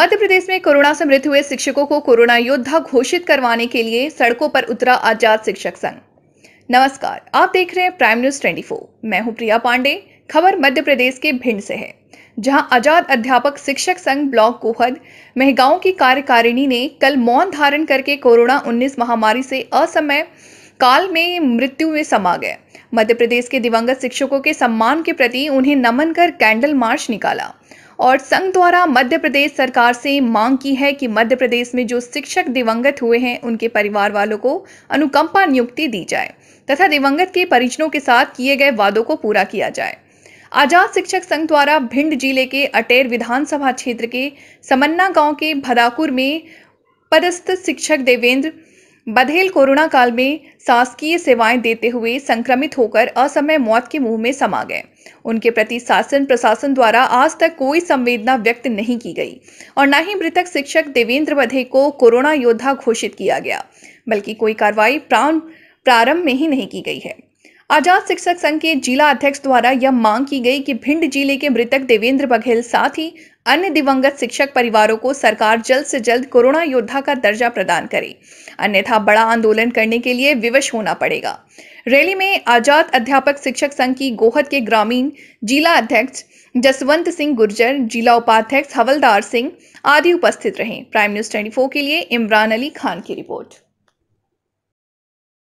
मध्य प्रदेश में कोरोना से मृत हुए शिक्षकों को कोरोना योद्धा घोषित करवाने के लिए सड़कों पर उतरा आजाद शिक्षक संघ नमस्कार आप देख रहे हैं प्राइम न्यूज 24 मैं हूं प्रिया पांडे खबर मध्य प्रदेश के भिंड से है जहां आजाद अध्यापक शिक्षक संघ ब्लॉक कोहद मेहगांव की कार्यकारिणी ने कल मौन धारण करके कोरोना 19 महामारी से असमय काल में मृत्यु में समा गए मध्य प्रदेश के दिवंगत शिक्षकों के सम्मान के प्रति उन्हें नमन कर कैंडल मार्च निकाला और संघ द्वारा मध्य प्रदेश सरकार से मांग की है कि मध्य प्रदेश में जो शिक्षक दिवंगत हुए हैं उनके परिवार वालों को अनुकंपा नियुक्ति दी जाए तथा दिवंगत के परिजनों के साथ किए गए वादों को पूरा किया जाए आजाद शिक्षक संघ द्वारा भिंड जिले के अटेर विधानसभा क्षेत्र के समन्ना गांव के भदाकुर में पदस्थ शिक्षक देवेंद्र बधेल कोरोना काल में शासकीय सेवाएं देते हुए संक्रमित होकर असमय मौत के मुंह में समा गए उनके प्रति शासन प्रशासन द्वारा आज तक कोई संवेदना व्यक्त नहीं की गई और न ही मृतक शिक्षक देवेंद्र बधे को कोरोना योद्धा घोषित किया गया बल्कि कोई कार्रवाई प्राण प्रारंभ में ही नहीं की गई है आजाद शिक्षक संघ के जिला अध्यक्ष द्वारा यह मांग की गई कि भिंड जिले के मृतक देवेंद्र बघेल साथ ही अन्य दिवंगत शिक्षक परिवारों को सरकार जल्द से जल्द कोरोना योद्धा का दर्जा प्रदान करे अन्यथा बड़ा आंदोलन करने के लिए विवश होना पड़ेगा रैली में आजाद अध्यापक शिक्षक संघ की गोहद के ग्रामीण जिला अध्यक्ष जसवंत सिंह गुर्जर जिला उपाध्यक्ष हवलदार सिंह आदि उपस्थित रहे प्राइम न्यूज ट्वेंटी के लिए इमरान अली खान की रिपोर्ट